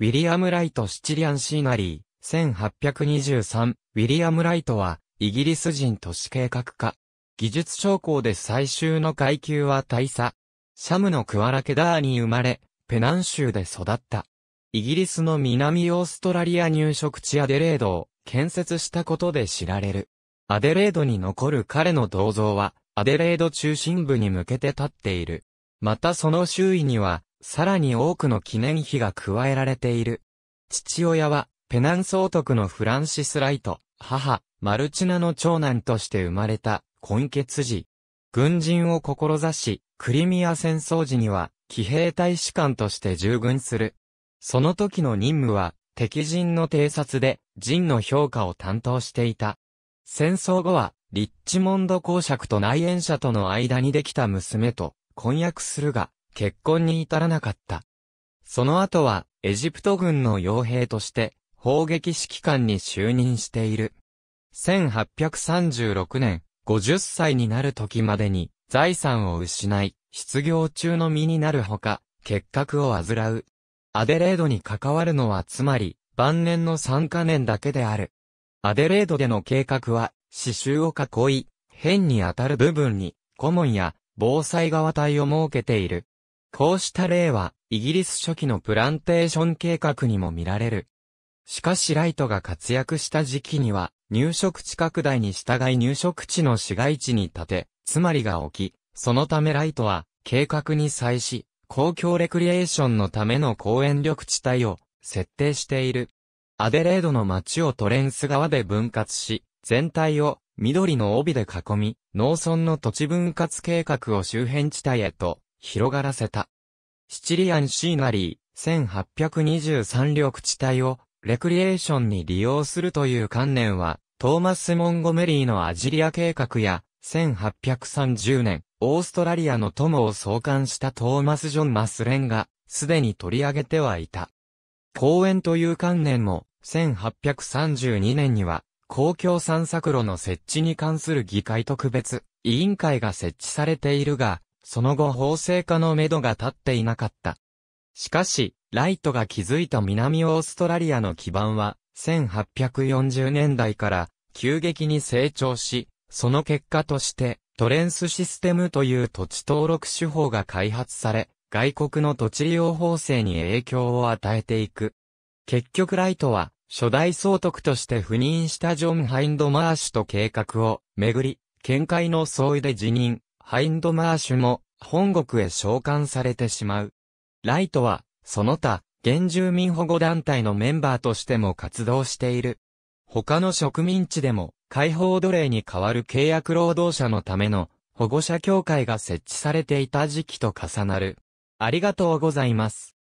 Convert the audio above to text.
ウィリアム・ライト・シチリアン・シーナリー、1823、ウィリアム・ライトは、イギリス人都市計画家。技術将校で最終の階級は大佐。シャムのクワラケダーに生まれ、ペナン州で育った。イギリスの南オーストラリア入植地アデレードを建設したことで知られる。アデレードに残る彼の銅像は、アデレード中心部に向けて立っている。またその周囲には、さらに多くの記念碑が加えられている。父親は、ペナン総督のフランシス・ライト、母、マルチナの長男として生まれた、混血児。軍人を志し、クリミア戦争時には、騎兵大使館として従軍する。その時の任務は、敵陣の偵察で、陣の評価を担当していた。戦争後は、リッチモンド公爵と内縁者との間にできた娘と、婚約するが、結婚に至らなかった。その後は、エジプト軍の傭兵として、砲撃指揮官に就任している。1836年、50歳になる時までに、財産を失い、失業中の身になるほか、結核を患う。アデレードに関わるのはつまり、晩年の三カ年だけである。アデレードでの計画は、刺繍を囲い、変に当たる部分に、顧問や防災側隊を設けている。こうした例は、イギリス初期のプランテーション計画にも見られる。しかしライトが活躍した時期には、入植地拡大に従い入植地の市街地に建て、つまりが起き、そのためライトは、計画に際し、公共レクリエーションのための公園緑地帯を設定している。アデレードの街をトレンス川で分割し、全体を緑の帯で囲み、農村の土地分割計画を周辺地帯へと広がらせた。シチリアンシーナリー、1823緑地帯をレクリエーションに利用するという観念は、トーマス・モンゴメリーのアジリア計画や、1830年、オーストラリアの友を創刊したトーマス・ジョン・マスレンが、すでに取り上げてはいた。公園という観念も、1832年には、公共散策路の設置に関する議会特別委員会が設置されているが、その後法制化のめどが立っていなかった。しかし、ライトが築いた南オーストラリアの基盤は、1840年代から急激に成長し、その結果として、トレンスシステムという土地登録手法が開発され、外国の土地利用法制に影響を与えていく。結局ライトは、初代総督として赴任したジョン・ハインド・マーシュと計画を、めぐり、見解の相違で辞任、ハインドマーシュも本国へ召喚されてしまう。ライトは、その他、原住民保護団体のメンバーとしても活動している。他の植民地でも、解放奴隷に代わる契約労働者のための保護者協会が設置されていた時期と重なる。ありがとうございます。